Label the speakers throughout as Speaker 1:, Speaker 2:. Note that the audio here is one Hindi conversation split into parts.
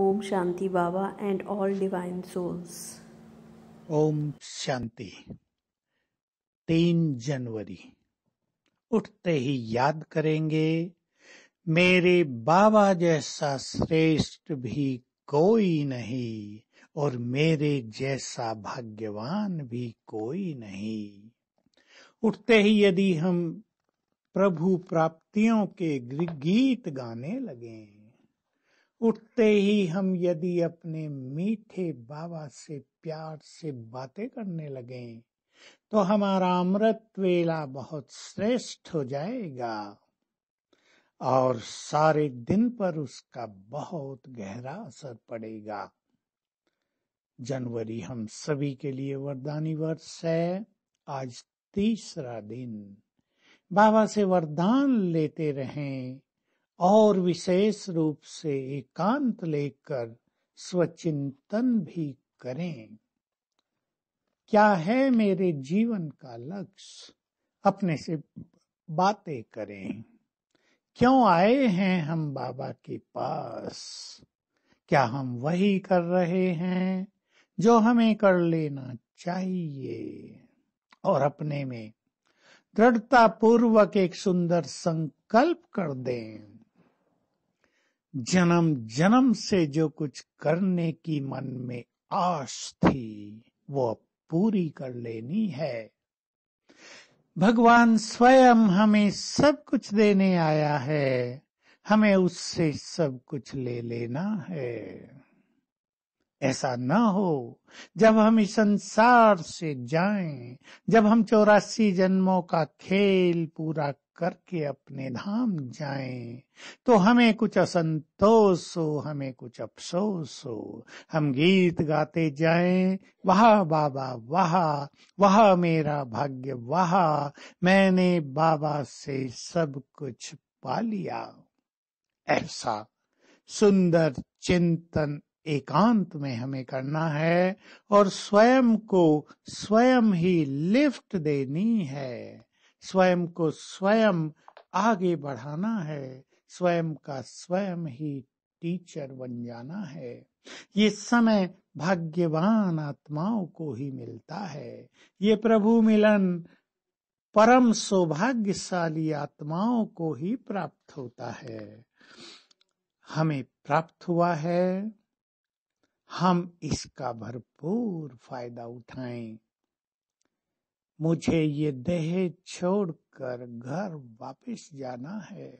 Speaker 1: Om Shanti Baba and all divine souls Om Shanti तीन जनवरी उठते ही याद करेंगे मेरे बाबा जैसा श्रेष्ठ भी कोई नहीं और मेरे जैसा भाग्यवान भी कोई नहीं उठते ही यदि हम प्रभु प्राप्तियों के गीत गाने लगें उठते ही हम यदि अपने मीठे बाबा से प्यार से बातें करने लगे तो हमारा अमृत वेला बहुत श्रेष्ठ हो जाएगा और सारे दिन पर उसका बहुत गहरा असर पड़ेगा जनवरी हम सभी के लिए वरदानी वर्ष है आज तीसरा दिन बाबा से वरदान लेते रहें और विशेष रूप से एकांत लेकर स्वचिंतन भी करें क्या है मेरे जीवन का लक्ष्य अपने से बातें करें क्यों आए हैं हम बाबा के पास क्या हम वही कर रहे हैं जो हमें कर लेना चाहिए और अपने में दृढ़ता पूर्वक एक सुंदर संकल्प कर दें जन्म जन्म से जो कुछ करने की मन में आश थी वो पूरी कर लेनी है भगवान स्वयं हमें सब कुछ देने आया है हमें उससे सब कुछ ले लेना है ऐसा ना हो जब हम इस संसार से जाएं, जब हम चौरासी जन्मों का खेल पूरा करके अपने धाम जाएं, तो हमें कुछ असंतोष हो हमें कुछ अफसोस हो हम गीत गाते जाएं, वाह बाबा वाह वाह मेरा भाग्य वाह मैंने बाबा से सब कुछ पा लिया ऐसा सुंदर चिंतन एकांत में हमें करना है और स्वयं को स्वयं ही लिफ्ट देनी है स्वयं को स्वयं आगे बढ़ाना है स्वयं का स्वयं ही टीचर बन जाना है ये समय भाग्यवान आत्माओं को ही मिलता है ये प्रभु मिलन परम सौभाग्यशाली आत्माओं को ही प्राप्त होता है हमें प्राप्त हुआ है हम इसका भरपूर फायदा उठाएं मुझे ये देह छोड़कर घर वापस जाना है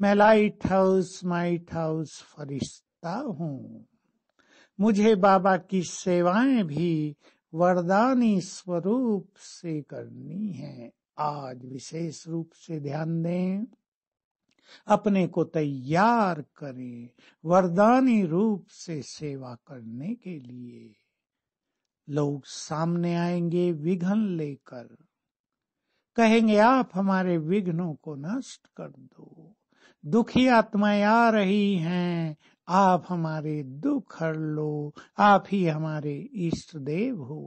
Speaker 1: मैं लाइट हाउस माइट हाउस फरिश्ता हूँ मुझे बाबा की सेवाएं भी वरदानी स्वरूप से करनी है आज विशेष रूप से ध्यान दें अपने को तैयार करे वरदानी रूप से सेवा करने के लिए लोग सामने आएंगे विघन लेकर कहेंगे आप हमारे विघ्नों को नष्ट कर दो दुखी आत्माएं आ रही हैं आप हमारे दुख हर लो आप ही हमारे इष्ट देव हो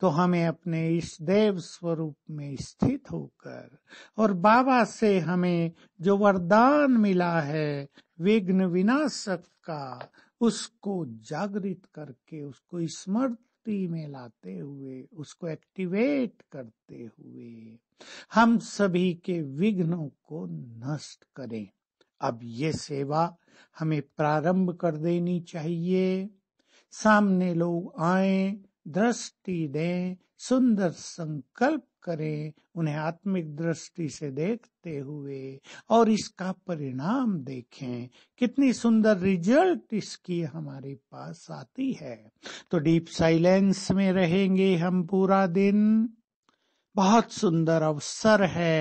Speaker 1: तो हमें अपने इस देव स्वरूप में स्थित होकर और बाबा से हमें जो वरदान मिला है विघ्न विनाशक का उसको जागृत करके उसको स्मृति में लाते हुए उसको एक्टिवेट करते हुए हम सभी के विघ्नों को नष्ट करें अब ये सेवा हमें प्रारंभ कर देनी चाहिए सामने लोग आए दृष्टि दें सुंदर संकल्प करें उन्हें आत्मिक दृष्टि से देखते हुए और इसका परिणाम देखें कितनी सुंदर रिजल्ट इसकी हमारे पास आती है तो डीप साइलेंस में रहेंगे हम पूरा दिन बहुत सुंदर अवसर है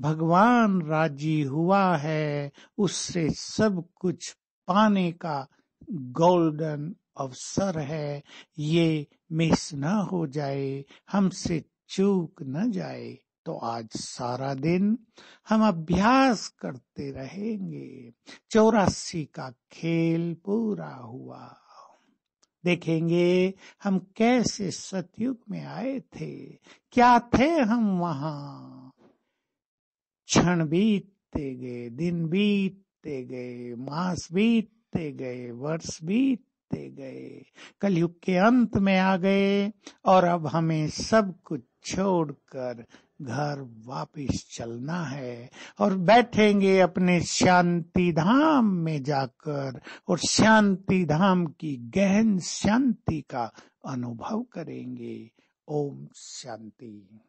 Speaker 1: भगवान राजी हुआ है उससे सब कुछ पाने का गोल्डन अवसर है ये मिस ना हो जाए हमसे चूक न जाए तो आज सारा दिन हम अभ्यास करते रहेंगे चौरासी का खेल पूरा हुआ देखेंगे हम कैसे सतयुग में आए थे क्या थे हम वहां क्षण बीतते गए दिन बीतते गए मास बीतते गए वर्ष बीत बढ़ते गए कलयुग के अंत में आ गए और अब हमें सब कुछ छोड़कर घर वापस चलना है और बैठेंगे अपने शांति धाम में जाकर और शांति धाम की गहन शांति का अनुभव करेंगे ओम शांति